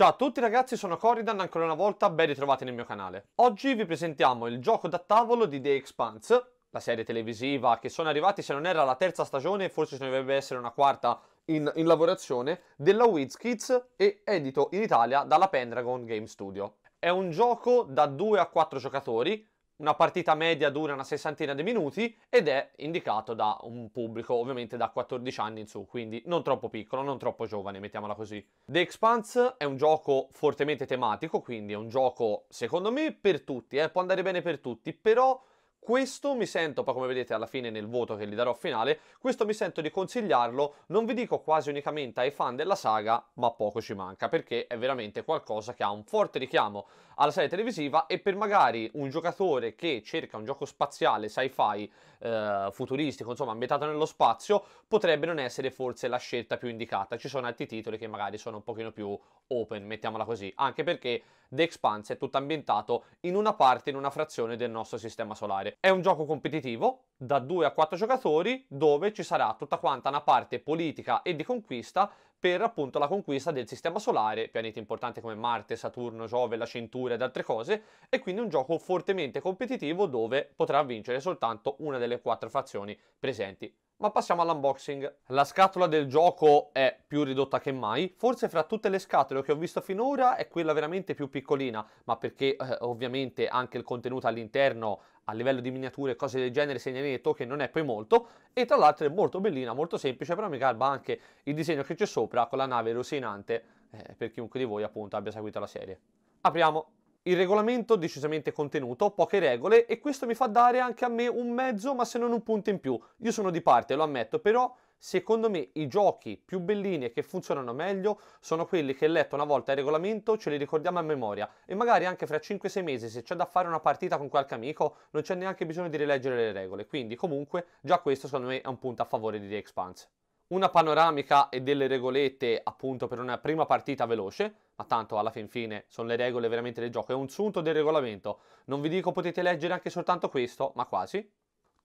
Ciao a tutti ragazzi, sono Corridan, ancora una volta ben ritrovati nel mio canale. Oggi vi presentiamo il gioco da tavolo di The Expanse, la serie televisiva che sono arrivati se non era la terza stagione, forse ce ne dovrebbe essere una quarta in, in lavorazione, della Wizkids e edito in Italia dalla Pendragon Game Studio. È un gioco da 2 a 4 giocatori, una partita media dura una sessantina di minuti ed è indicato da un pubblico ovviamente da 14 anni in su, quindi non troppo piccolo, non troppo giovane, mettiamola così. The Expanse è un gioco fortemente tematico, quindi è un gioco secondo me per tutti, eh, può andare bene per tutti, però questo mi sento, poi come vedete alla fine nel voto che gli darò finale, questo mi sento di consigliarlo, non vi dico quasi unicamente ai fan della saga, ma poco ci manca, perché è veramente qualcosa che ha un forte richiamo alla serie televisiva e per magari un giocatore che cerca un gioco spaziale, sci-fi, eh, futuristico, insomma ambientato nello spazio, potrebbe non essere forse la scelta più indicata. Ci sono altri titoli che magari sono un pochino più open, mettiamola così, anche perché The Expanse è tutto ambientato in una parte, in una frazione del nostro sistema solare. È un gioco competitivo da 2 a 4 giocatori dove ci sarà tutta quanta una parte politica e di conquista per appunto la conquista del sistema solare, pianeti importanti come Marte, Saturno, Giove, la cintura ed altre cose, e quindi un gioco fortemente competitivo dove potrà vincere soltanto una delle quattro fazioni presenti ma passiamo all'unboxing. La scatola del gioco è più ridotta che mai. Forse fra tutte le scatole che ho visto finora è quella veramente più piccolina, ma perché eh, ovviamente anche il contenuto all'interno a livello di miniature e cose del genere segnalini e token non è poi molto e tra l'altro è molto bellina, molto semplice, però mi garba anche il disegno che c'è sopra con la nave rosinante eh, per chiunque di voi appunto abbia seguito la serie. Apriamo! Il regolamento decisamente contenuto, poche regole e questo mi fa dare anche a me un mezzo ma se non un punto in più. Io sono di parte, lo ammetto, però secondo me i giochi più bellini e che funzionano meglio sono quelli che letto una volta il regolamento ce li ricordiamo a memoria e magari anche fra 5-6 mesi se c'è da fare una partita con qualche amico non c'è neanche bisogno di rileggere le regole, quindi comunque già questo secondo me è un punto a favore di The Expanse. Una panoramica e delle regolette appunto per una prima partita veloce, ma tanto alla fin fine sono le regole veramente del gioco, è un sunto del regolamento. Non vi dico potete leggere anche soltanto questo, ma quasi.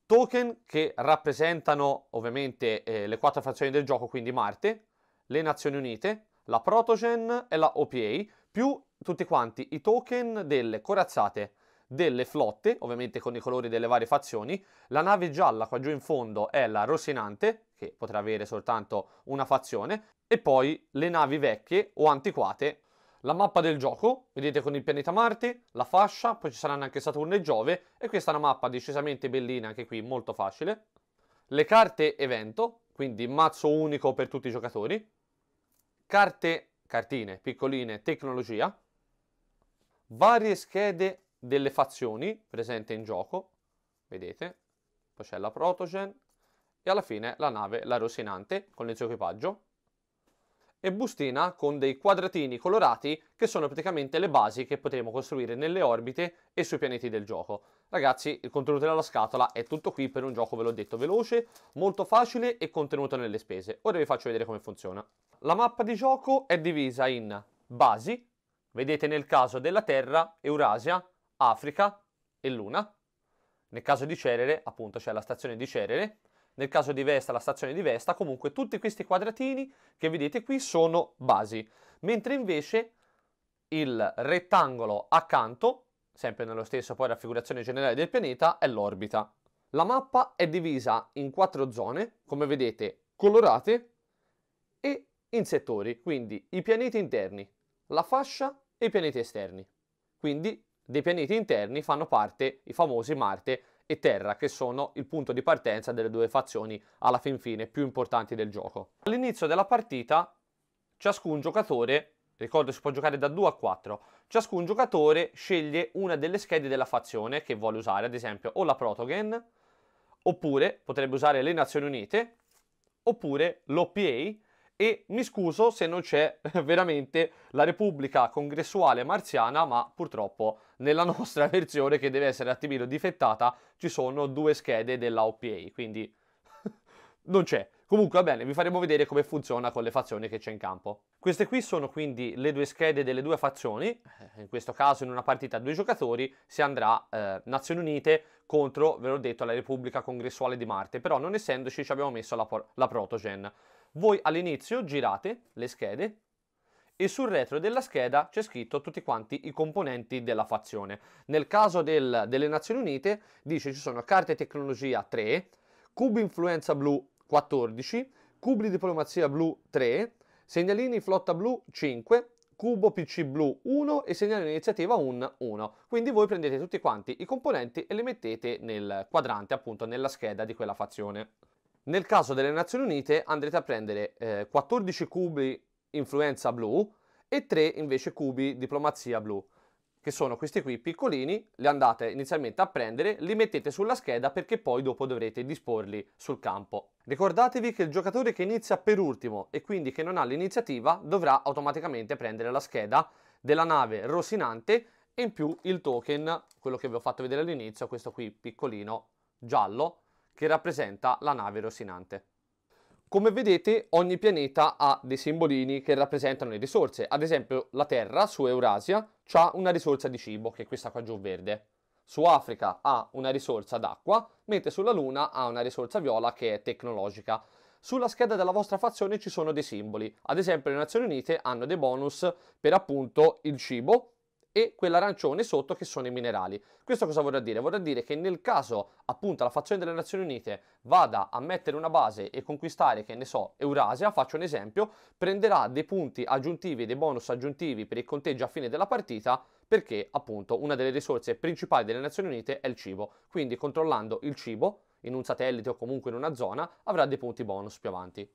Token che rappresentano ovviamente eh, le quattro fazioni del gioco, quindi Marte, le Nazioni Unite, la Protogen e la OPA, più tutti quanti i token delle corazzate, delle flotte, ovviamente con i colori delle varie fazioni. La nave gialla qua giù in fondo è la Rosinante, che potrà avere soltanto una fazione, e poi le navi vecchie o antiquate la mappa del gioco, vedete con il pianeta Marte, la fascia, poi ci saranno anche Saturno e Giove e questa è una mappa decisamente bellina, anche qui molto facile. Le carte evento, quindi mazzo unico per tutti i giocatori. Carte, cartine, piccoline, tecnologia. Varie schede delle fazioni presente in gioco, vedete. Poi c'è la Protogen e alla fine la nave, la Rosinante, con il suo equipaggio e bustina con dei quadratini colorati che sono praticamente le basi che potremo costruire nelle orbite e sui pianeti del gioco. Ragazzi, il contenuto della scatola è tutto qui per un gioco, ve l'ho detto, veloce, molto facile e contenuto nelle spese. Ora vi faccio vedere come funziona. La mappa di gioco è divisa in basi, vedete nel caso della Terra, Eurasia, Africa e Luna. Nel caso di Cerere, appunto, c'è la stazione di Cerere, nel caso di Vesta la stazione di Vesta, comunque tutti questi quadratini che vedete qui sono basi, mentre invece il rettangolo accanto, sempre nello stesso poi raffigurazione generale del pianeta, è l'orbita. La mappa è divisa in quattro zone, come vedete, colorate e in settori, quindi i pianeti interni, la fascia e i pianeti esterni. Quindi dei pianeti interni fanno parte i famosi Marte, e terra, che sono il punto di partenza delle due fazioni alla fin fine più importanti del gioco. All'inizio della partita ciascun giocatore, ricordo si può giocare da 2 a 4, ciascun giocatore sceglie una delle schede della fazione che vuole usare, ad esempio o la Protogen, oppure potrebbe usare le Nazioni Unite, oppure l'OPA, e mi scuso se non c'è veramente la Repubblica congressuale marziana, ma purtroppo nella nostra versione che deve essere attimino difettata ci sono due schede della OPA, quindi non c'è. Comunque va bene, vi faremo vedere come funziona con le fazioni che c'è in campo. Queste qui sono quindi le due schede delle due fazioni, eh, in questo caso in una partita a due giocatori si andrà eh, Nazioni Unite contro, ve l'ho detto, la Repubblica Congressuale di Marte, però non essendoci ci abbiamo messo la, la Protogen. Voi all'inizio girate le schede e sul retro della scheda c'è scritto tutti quanti i componenti della fazione. Nel caso del, delle Nazioni Unite dice ci sono carte tecnologia 3, cubi influenza blu 14, cubi diplomazia blu 3, segnalini flotta blu 5, cubo PC blu 1 e segnalini iniziativa un 1. Quindi voi prendete tutti quanti i componenti e li mettete nel quadrante, appunto nella scheda di quella fazione. Nel caso delle Nazioni Unite andrete a prendere eh, 14 cubi influenza blu e 3 invece cubi diplomazia blu, che sono questi qui piccolini, li andate inizialmente a prendere, li mettete sulla scheda perché poi dopo dovrete disporli sul campo. Ricordatevi che il giocatore che inizia per ultimo e quindi che non ha l'iniziativa dovrà automaticamente prendere la scheda della nave rosinante e in più il token, quello che vi ho fatto vedere all'inizio, questo qui piccolino giallo, che rappresenta la nave rosinante. Come vedete ogni pianeta ha dei simbolini che rappresentano le risorse, ad esempio la Terra su Eurasia ha una risorsa di cibo che è questa qua giù verde, su Africa ha una risorsa d'acqua, mentre sulla Luna ha una risorsa viola che è tecnologica. Sulla scheda della vostra fazione ci sono dei simboli, ad esempio le Nazioni Unite hanno dei bonus per appunto il cibo e quell'arancione sotto che sono i minerali. Questo cosa vorrà dire? Vorrà dire che nel caso appunto la fazione delle Nazioni Unite vada a mettere una base e conquistare, che ne so, Eurasia, faccio un esempio, prenderà dei punti aggiuntivi, dei bonus aggiuntivi per il conteggio a fine della partita perché appunto una delle risorse principali delle Nazioni Unite è il cibo. Quindi controllando il cibo in un satellite o comunque in una zona avrà dei punti bonus più avanti.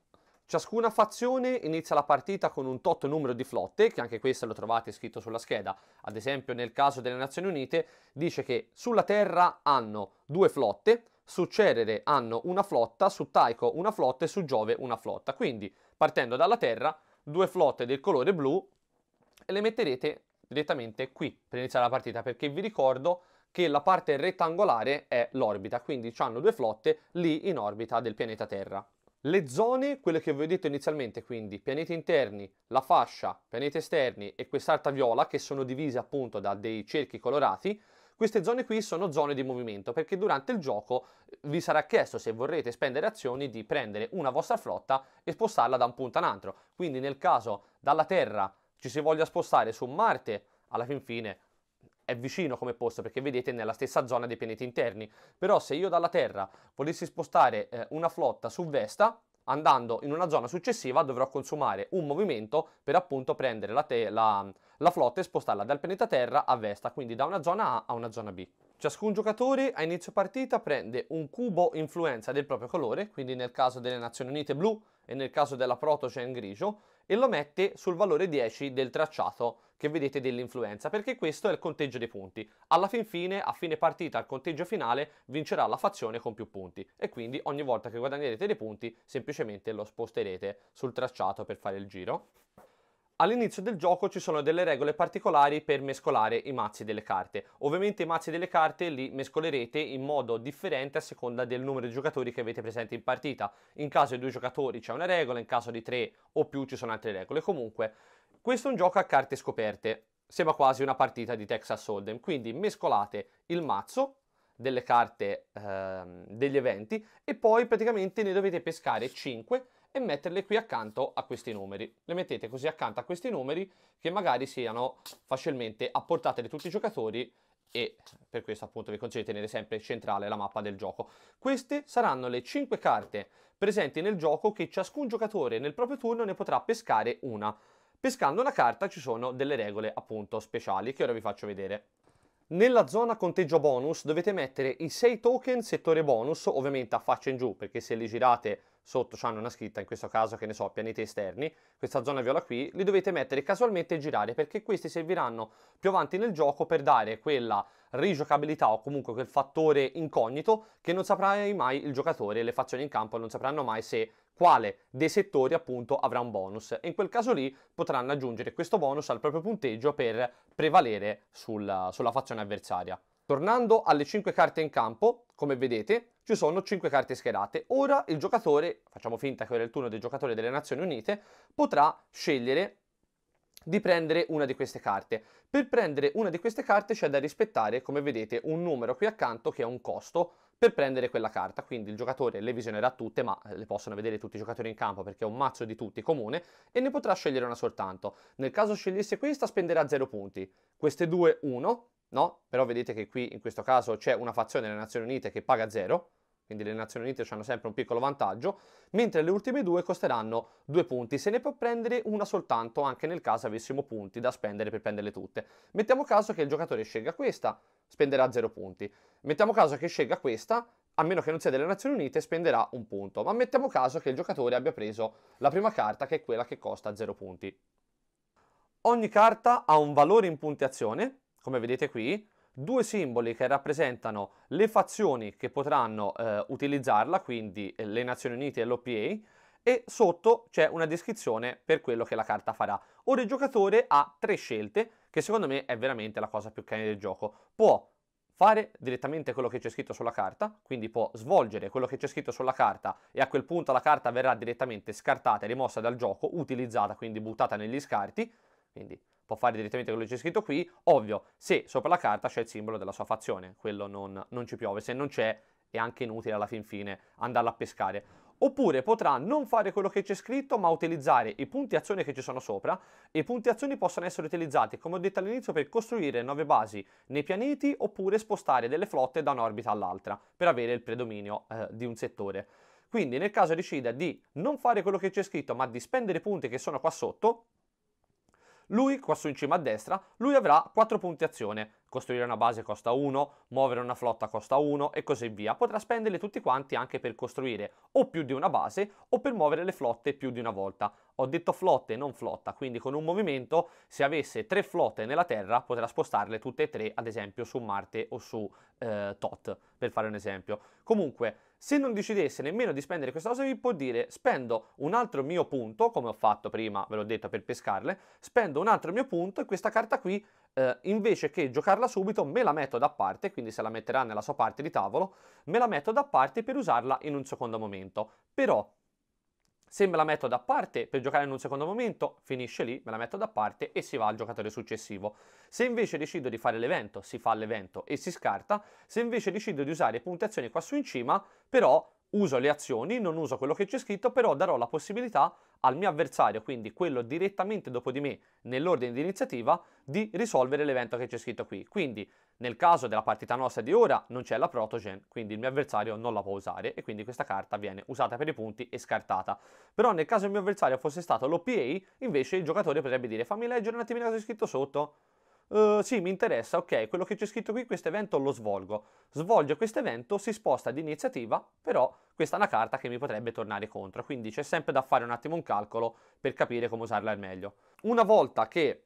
Ciascuna fazione inizia la partita con un tot numero di flotte, che anche questo lo trovate scritto sulla scheda. Ad esempio nel caso delle Nazioni Unite dice che sulla Terra hanno due flotte, su Cerere hanno una flotta, su Taiko una flotta e su Giove una flotta. Quindi partendo dalla Terra due flotte del colore blu e le metterete direttamente qui per iniziare la partita perché vi ricordo che la parte rettangolare è l'orbita, quindi hanno due flotte lì in orbita del pianeta Terra. Le zone, quelle che vi ho detto inizialmente, quindi pianeti interni, la fascia, pianeti esterni e quest'altra viola che sono divise appunto da dei cerchi colorati, queste zone qui sono zone di movimento perché durante il gioco eh, vi sarà chiesto se vorrete spendere azioni di prendere una vostra flotta e spostarla da un punto all'altro. Quindi nel caso dalla Terra ci si voglia spostare su Marte, alla fin fine è vicino come posto perché vedete nella stessa zona dei pianeti interni. Però se io dalla Terra volessi spostare eh, una flotta su Vesta, andando in una zona successiva dovrò consumare un movimento per appunto prendere la, la, la flotta e spostarla dal pianeta Terra a Vesta, quindi da una zona A a una zona B. Ciascun giocatore a inizio partita prende un cubo influenza del proprio colore, quindi nel caso delle Nazioni Unite blu e nel caso della Protogen grigio, e lo mette sul valore 10 del tracciato che vedete dell'influenza, perché questo è il conteggio dei punti. Alla fin fine, a fine partita, al conteggio finale, vincerà la fazione con più punti e quindi ogni volta che guadagnerete dei punti semplicemente lo sposterete sul tracciato per fare il giro. All'inizio del gioco ci sono delle regole particolari per mescolare i mazzi delle carte. Ovviamente i mazzi delle carte li mescolerete in modo differente a seconda del numero di giocatori che avete presenti in partita. In caso di due giocatori c'è una regola, in caso di tre o più ci sono altre regole. Comunque questo è un gioco a carte scoperte, sembra quasi una partita di Texas Hold'em, quindi mescolate il mazzo delle carte ehm, degli eventi e poi praticamente ne dovete pescare 5 e metterle qui accanto a questi numeri. Le mettete così accanto a questi numeri che magari siano facilmente a portata di tutti i giocatori e per questo appunto vi consiglio di tenere sempre centrale la mappa del gioco. Queste saranno le 5 carte presenti nel gioco che ciascun giocatore nel proprio turno ne potrà pescare una. Pescando una carta ci sono delle regole appunto speciali che ora vi faccio vedere. Nella zona conteggio bonus dovete mettere i 6 token settore bonus, ovviamente a faccia in giù, perché se li girate sotto cioè hanno una scritta, in questo caso che ne so, pianeti esterni, questa zona viola qui, li dovete mettere casualmente e girare perché questi serviranno più avanti nel gioco per dare quella rigiocabilità o comunque quel fattore incognito che non saprai mai il giocatore e le fazioni in campo non sapranno mai se quale dei settori appunto avrà un bonus e in quel caso lì potranno aggiungere questo bonus al proprio punteggio per prevalere sul, sulla fazione avversaria. Tornando alle 5 carte in campo, come vedete, ci sono 5 carte schierate. Ora il giocatore, facciamo finta che ora è il turno del giocatore delle Nazioni Unite, potrà scegliere di prendere una di queste carte. Per prendere una di queste carte c'è da rispettare, come vedete, un numero qui accanto che è un costo per prendere quella carta, quindi il giocatore le visionerà tutte, ma le possono vedere tutti i giocatori in campo perché è un mazzo di tutti comune, e ne potrà scegliere una soltanto. Nel caso scegliesse questa spenderà 0 punti, queste due 1, no? Però vedete che qui in questo caso c'è una fazione delle Nazioni Unite che paga zero, quindi le Nazioni Unite hanno sempre un piccolo vantaggio, mentre le ultime due costeranno due punti, se ne può prendere una soltanto anche nel caso avessimo punti da spendere per prenderle tutte. Mettiamo caso che il giocatore scelga questa, spenderà zero punti. Mettiamo caso che scelga questa, a meno che non sia delle Nazioni Unite, spenderà un punto. Ma mettiamo caso che il giocatore abbia preso la prima carta, che è quella che costa zero punti. Ogni carta ha un valore in punti azione, come vedete qui, due simboli che rappresentano le fazioni che potranno eh, utilizzarla, quindi eh, le Nazioni Unite e l'OPA, e sotto c'è una descrizione per quello che la carta farà. Ora il giocatore ha tre scelte, che secondo me è veramente la cosa più carina del gioco. Può fare direttamente quello che c'è scritto sulla carta, quindi può svolgere quello che c'è scritto sulla carta e a quel punto la carta verrà direttamente scartata e rimossa dal gioco, utilizzata, quindi buttata negli scarti, quindi può fare direttamente quello che c'è scritto qui, ovvio, se sopra la carta c'è il simbolo della sua fazione, quello non, non ci piove, se non c'è è anche inutile alla fin fine andarla a pescare. Oppure potrà non fare quello che c'è scritto, ma utilizzare i punti azione che ci sono sopra, e i punti azioni possono essere utilizzati, come ho detto all'inizio, per costruire nuove basi nei pianeti, oppure spostare delle flotte da un'orbita all'altra, per avere il predominio eh, di un settore. Quindi nel caso decida di non fare quello che c'è scritto, ma di spendere i punti che sono qua sotto, lui, qua su in cima a destra, lui avrà 4 punti azione. Costruire una base costa 1, muovere una flotta costa 1 e così via. Potrà spenderli tutti quanti anche per costruire o più di una base o per muovere le flotte più di una volta. Ho detto flotte, non flotta, quindi con un movimento, se avesse tre flotte nella Terra, potrà spostarle tutte e tre, ad esempio, su Marte o su eh, Tot, per fare un esempio. Comunque, se non decidesse nemmeno di spendere questa cosa, vi può dire spendo un altro mio punto, come ho fatto prima, ve l'ho detto per pescarle, spendo un altro mio punto e questa carta qui, eh, invece che giocarla subito, me la metto da parte, quindi se la metterà nella sua parte di tavolo, me la metto da parte per usarla in un secondo momento. Però se me la metto da parte per giocare in un secondo momento, finisce lì, me la metto da parte e si va al giocatore successivo. Se invece decido di fare l'evento, si fa l'evento e si scarta. Se invece decido di usare puntazioni qua su in cima, però uso le azioni, non uso quello che c'è scritto, però darò la possibilità al mio avversario, quindi quello direttamente dopo di me nell'ordine di iniziativa, di risolvere l'evento che c'è scritto qui. Quindi nel caso della partita nostra di ora non c'è la protogen, quindi il mio avversario non la può usare e quindi questa carta viene usata per i punti e scartata. Però nel caso il mio avversario fosse stato l'OPA, invece il giocatore potrebbe dire fammi leggere un attimino cosa c'è scritto sotto. Uh, sì, mi interessa, ok, quello che c'è scritto qui, questo evento lo svolgo. Svolge questo evento, si sposta di iniziativa, però questa è una carta che mi potrebbe tornare contro, quindi c'è sempre da fare un attimo un calcolo per capire come usarla al meglio. Una volta che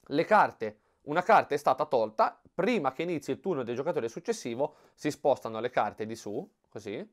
le carte, una carta è stata tolta, prima che inizi il turno del giocatore successivo si spostano le carte di su, così,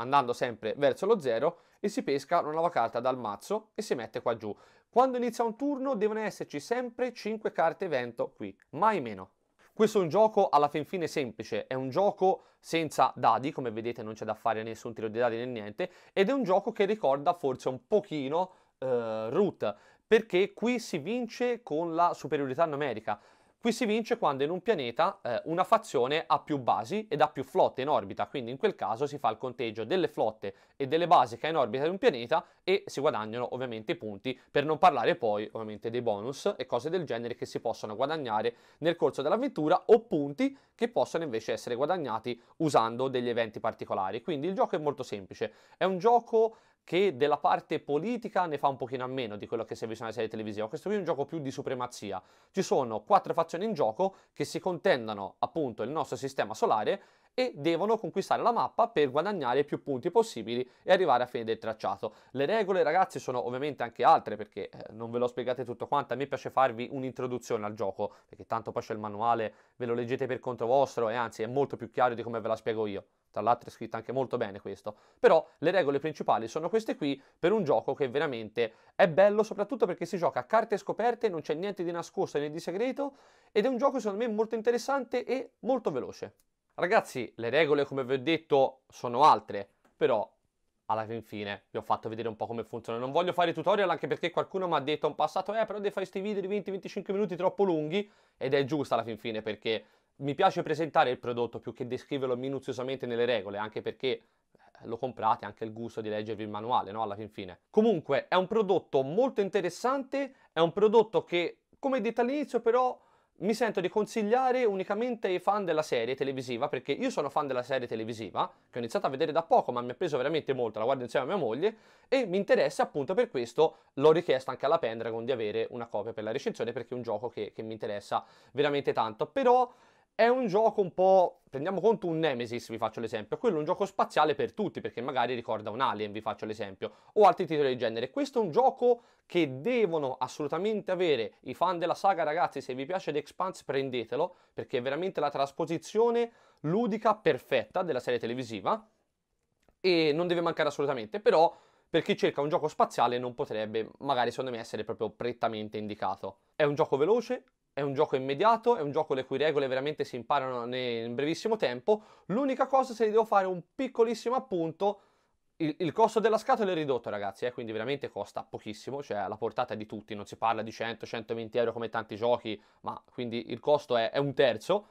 andando sempre verso lo zero e si pesca una nuova carta dal mazzo e si mette qua giù. Quando inizia un turno devono esserci sempre 5 carte evento qui, mai meno. Questo è un gioco alla fin fine semplice, è un gioco senza dadi, come vedete non c'è da fare nessun tiro di dadi né niente, ed è un gioco che ricorda forse un pochino eh, Root, perché qui si vince con la superiorità numerica. Qui si vince quando in un pianeta eh, una fazione ha più basi ed ha più flotte in orbita, quindi in quel caso si fa il conteggio delle flotte e delle basi che ha in orbita di un pianeta e si guadagnano ovviamente i punti, per non parlare poi ovviamente dei bonus e cose del genere che si possono guadagnare nel corso dell'avventura o punti che possono invece essere guadagnati usando degli eventi particolari. Quindi il gioco è molto semplice, è un gioco che della parte politica ne fa un pochino a meno di quello che si è visto nella serie televisiva. Questo qui è un gioco più di supremazia. Ci sono quattro fazioni in gioco che si contendono appunto il nostro sistema solare e devono conquistare la mappa per guadagnare più punti possibili e arrivare a fine del tracciato. Le regole ragazzi sono ovviamente anche altre perché eh, non ve lo spiegate tutto quanto, a me piace farvi un'introduzione al gioco perché tanto poi c'è il manuale, ve lo leggete per conto vostro e anzi è molto più chiaro di come ve la spiego io. Tra l'altro è scritto anche molto bene questo, però le regole principali sono queste qui per un gioco che veramente è bello soprattutto perché si gioca a carte scoperte, non c'è niente di nascosto né di segreto ed è un gioco secondo me molto interessante e molto veloce. Ragazzi, le regole, come vi ho detto, sono altre, però alla fin fine vi ho fatto vedere un po' come funziona. Non voglio fare tutorial anche perché qualcuno mi ha detto in passato eh però devi fare questi video di 20-25 minuti troppo lunghi ed è giusto alla fin fine perché mi piace presentare il prodotto più che descriverlo minuziosamente nelle regole anche perché eh, lo comprate anche il gusto di leggervi il manuale no alla fin fine. Comunque è un prodotto molto interessante, è un prodotto che come detto all'inizio però mi sento di consigliare unicamente ai fan della serie televisiva, perché io sono fan della serie televisiva, che ho iniziato a vedere da poco, ma mi ha preso veramente molto, la guardo insieme a mia moglie, e mi interessa appunto per questo, l'ho richiesto anche alla Pendragon di avere una copia per la recensione, perché è un gioco che, che mi interessa veramente tanto. Però è un gioco un po'. Prendiamo conto un Nemesis, vi faccio l'esempio. Quello è un gioco spaziale per tutti, perché magari ricorda un Alien, vi faccio l'esempio, o altri titoli del genere. Questo è un gioco che devono assolutamente avere i fan della saga, ragazzi. Se vi piace The Expanse, prendetelo, perché è veramente la trasposizione ludica perfetta della serie televisiva. E non deve mancare assolutamente, però per chi cerca un gioco spaziale non potrebbe, magari secondo me, essere proprio prettamente indicato. È un gioco veloce, è un gioco immediato, è un gioco le cui regole veramente si imparano in brevissimo tempo. L'unica cosa, se gli devo fare un piccolissimo appunto, il, il, costo della scatola è ridotto, ragazzi, eh, quindi veramente costa pochissimo, cioè alla portata di tutti, non si parla di 100-120 euro come tanti giochi, ma quindi il costo è, è un terzo,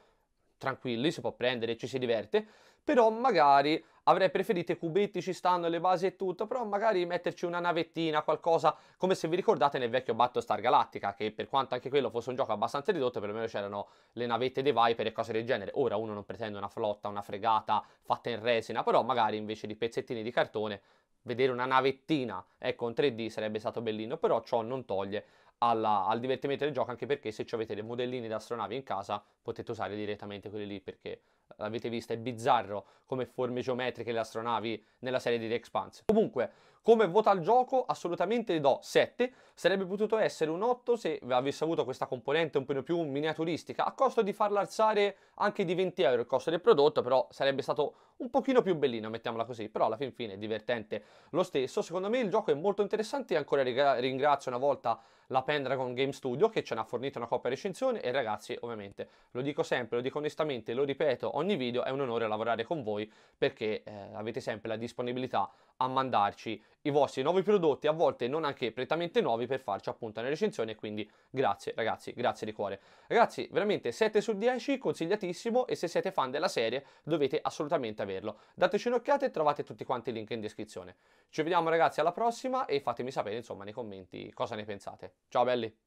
tranquilli, si può prendere, ci si diverte però magari avrei preferito i cubetti ci stanno, le basi e tutto, però magari metterci una navettina, qualcosa, come se vi ricordate nel vecchio Battlestar Galactica, che per quanto anche quello fosse un gioco abbastanza ridotto, perlomeno c'erano le navette dei Viper e cose del genere. Ora uno non pretende una flotta, una fregata fatta in resina, però magari invece di pezzettini di cartone vedere una navettina, ecco, un 3D sarebbe stato bellino, però ciò non toglie alla, al divertimento del gioco, anche perché se avete dei modellini da astronavi in casa potete usare direttamente quelli lì perché l'avete vista, è bizzarro come forme geometriche le astronavi nella serie di The Expanse. Comunque, come vota al gioco, assolutamente do 7, sarebbe potuto essere un 8 se avesse avuto questa componente un po' più miniaturistica, a costo di farla alzare anche di 20 euro il costo del prodotto, però sarebbe stato un pochino più bellino, mettiamola così, però alla fin fine è divertente lo stesso. Secondo me il gioco è molto interessante e ancora ringrazio una volta la Pendragon Game Studio che ce n'ha fornito una coppia recensione e ragazzi ovviamente lo dico sempre, lo dico onestamente, lo ripeto ogni video, è un onore lavorare con voi perché eh, avete sempre la disponibilità a mandarci i vostri nuovi prodotti, a volte non anche prettamente nuovi per farci appunto una recensione quindi grazie ragazzi, grazie di cuore. Ragazzi veramente 7 su 10 consigliatissimo fortissimo e se siete fan della serie dovete assolutamente averlo. Dateci un'occhiata e trovate tutti quanti i link in descrizione. Ci vediamo ragazzi alla prossima e fatemi sapere insomma nei commenti cosa ne pensate. Ciao belli!